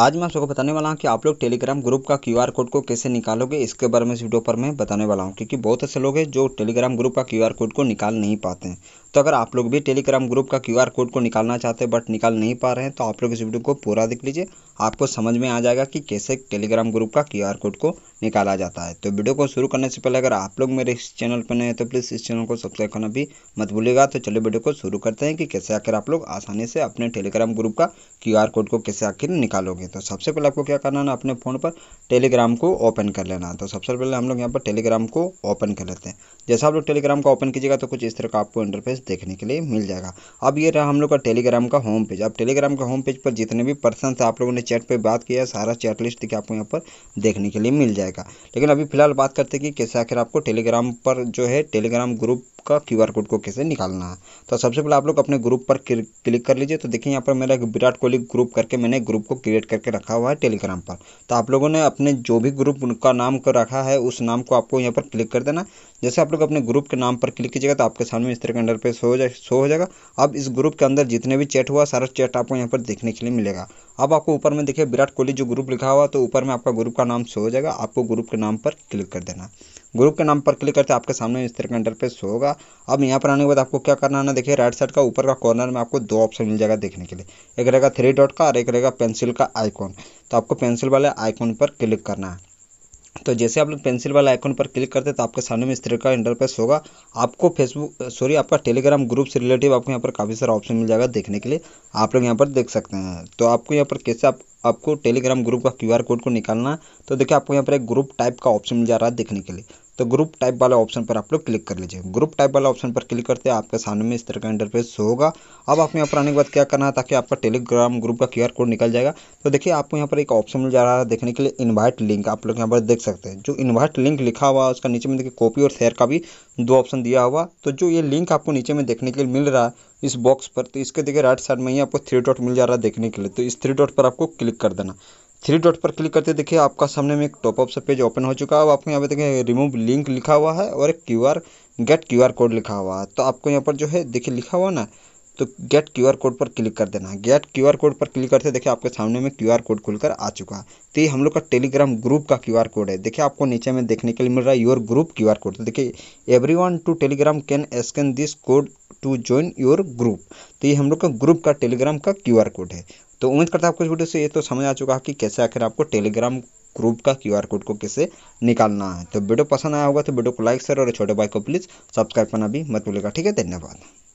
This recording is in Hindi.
आज मैं आप सबको बताने वाला हूँ कि आप लोग टेलीग्राम ग्रुप का क्यू आर कोड को कैसे निकालोगे इसके बारे में इस वीडियो पर मैं बताने वाला हूँ क्योंकि बहुत ऐसे लोग हैं जो टेलीग्राम ग्रुप का क्यू आर कोड को निकाल नहीं पाते हैं तो अगर आप लोग भी टेलीग्राम ग्रुप का क्यूआर कोड को निकालना चाहते हैं बट निकाल नहीं पा रहे हैं तो आप लोग इस वीडियो को पूरा देख लीजिए आपको समझ में आ जाएगा कि कैसे टेलीग्राम ग्रुप का क्यूआर कोड को निकाला जाता है तो वीडियो को शुरू करने से पहले अगर आप लोग मेरे इस चैनल पर नए हैं तो प्लीज़ इस चैनल को सब्सक्राइब करना भी मत भूलिएगा तो चलिए वीडियो को शुरू करते हैं कि कैसे आखिर आप लोग आसानी से अपने टेलीग्राम ग्रुप का क्यू कोड को कैसे आखिर निकालोगे तो सबसे पहले आपको क्या करना है अपने फ़ोन पर टेलीग्राम को ओपन कर लेना है तो सबसे पहले हम लोग यहाँ पर टेलीग्राम को ओपन कर लेते हैं जैसा आप लोग टेलीग्राम को ओपन कीजिएगा तो कुछ इस तरह का आपको इंटरफेस पेज देखने के लिए मिल जाएगा अब ये रहा हम लोग का टेलीग्राम का होम पेज अब टेलीग्राम का होम पेज पर जितने भी पर्सन से आप लोगों ने चैट पर बात किया सारा चैट लिस्ट देखिए आपको यहाँ पर देखने के लिए मिल जाएगा लेकिन अभी फिलहाल बात करते हैं कि कैसे आखिर आपको टेलीग्राम पर जो है टेलीग्राम ग्रुप का क्यू कोड को कैसे निकालना है तो सबसे पहले आप लोग अपने ग्रुप पर क्लिक कर लीजिए तो देखिए यहाँ पर मेरा विराट कोहली ग्रुप करके मैंने ग्रुप को क्रिएट करके रखा हुआ है टेलीग्राम पर तो आप लोगों ने अपने जो भी ग्रुप का नाम कर रखा है उस नाम को आपको यहाँ पर क्लिक कर देना जैसे आप लोग अपने ग्रुप के नाम पर क्लिक कीजिएगा तो आपके सामने इस तरह का इंटरपेज पे शो हो जाए शो हो जाएगा अब इस ग्रुप के अंदर जितने भी चैट हुआ सारा चैट आपको यहाँ पर देखने के लिए मिलेगा अब आपको ऊपर में देखिए विराट कोहली जो ग्रुप लिखा हुआ तो ऊपर में आपका ग्रुप का नाम शो हो जाएगा आपको ग्रुप के नाम पर क्लिक कर देना ग्रुप के नाम पर क्लिक करते आपके सामने इस तरह का इंटरफेस होगा अब यहाँ पर आने के बाद आपको क्या करना है देखिए राइट साइड का ऊपर का कॉर्नर में आपको दो ऑप्शन मिल जाएगा देखने के लिए एक रहेगा थ्री डॉट का और एक रहेगा पेंसिल का आइकॉन तो आपको पेंसिल वाले आइकॉन पर क्लिक करना है तो जैसे आप लोग पेंसिल वाला आइकन पर क्लिक करते हैं तो आपके सामने में इस तरह का इंटरफेस होगा आपको फेसबुक सॉरी आपका टेलीग्राम ग्रुप से रिलेटिव आपको यहाँ पर काफ़ी सारा ऑप्शन मिल जाएगा देखने के लिए आप लोग यहाँ पर देख सकते हैं तो आपको यहाँ पर कैसे आप आपको टेलीग्राम ग्रुप का क्यूआर कोड को निकालना है तो देखिए आपको यहाँ पर एक ग्रुप टाइप का ऑप्शन मिल जा रहा है देखने के लिए तो ग्रुप टाइप वाले ऑप्शन पर आप लोग क्लिक कर लीजिए ग्रुप टाइप वाले ऑप्शन पर क्लिक करते हैं आपके सामने में इस तरह का इंटरफेस होगा अब आपको यहाँ पर आने के बाद क्या करना है ताकि आपका टेलीग्राम ग्रुप का क्यू कोड निकल जाएगा तो देखिए आपको यहाँ पर एक ऑप्शन मिल जा रहा है देखने के लिए इन्वाइट लिंक आप लोग यहाँ पर देख सकते हैं जो इन्वाइट लिंक लिखा हुआ उसका नीचे में देखिए कॉपी और शेयर का भी दो ऑप्शन दिया हुआ तो जो ये लिंक आपको नीचे में देखने के लिए मिल रहा है इस बॉक्स पर तो इसके देखिए राइट साइड में ही आपको थ्री डॉट मिल जा रहा है देखने के लिए तो इस थ्री डॉट पर आपको क्लिक कर देना थ्री डॉट पर क्लिक करते देखिए आपका सामने में एक ऑफ सा पेज ओपन हो चुका है और आपको यहाँ पे देखिए रिमूव लिंक लिखा हुआ है और एक क्यूआर गेट क्यूआर कोड लिखा हुआ है तो आपको यहाँ पर जो है देखिए लिखा हुआ ना तो गेट क्यूआर कोड पर क्लिक कर देना है गेट क्यूआर कोड पर क्लिक करते देखिए आपके सामने में क्यूआर कोड खुलकर आ चुका है तो ये हम लोग का टेलीग्राम ग्रुप का क्यूआर कोड है देखिए आपको नीचे में देखने के लिए मिल रहा है योर ग्रुप क्यूआर कोड तो देखिए everyone to Telegram can scan this code to join your group तो ये हम लोग का ग्रुप का टेलीग्राम का क्यू कोड है तो उम्मीद करता है आपको इस वीडियो से ये तो समझ आ चुका है कि कैसे आखिर आपको टेलीग्राम ग्रुप का क्यूआर कोड को कैसे निकालना है तो वीडियो पसंद आया होगा तो वीडियो को लाइक शेयर और छोटे भाई को प्लीज़ सब्सक्राइब करना भी मत भूलेगा ठीक है धन्यवाद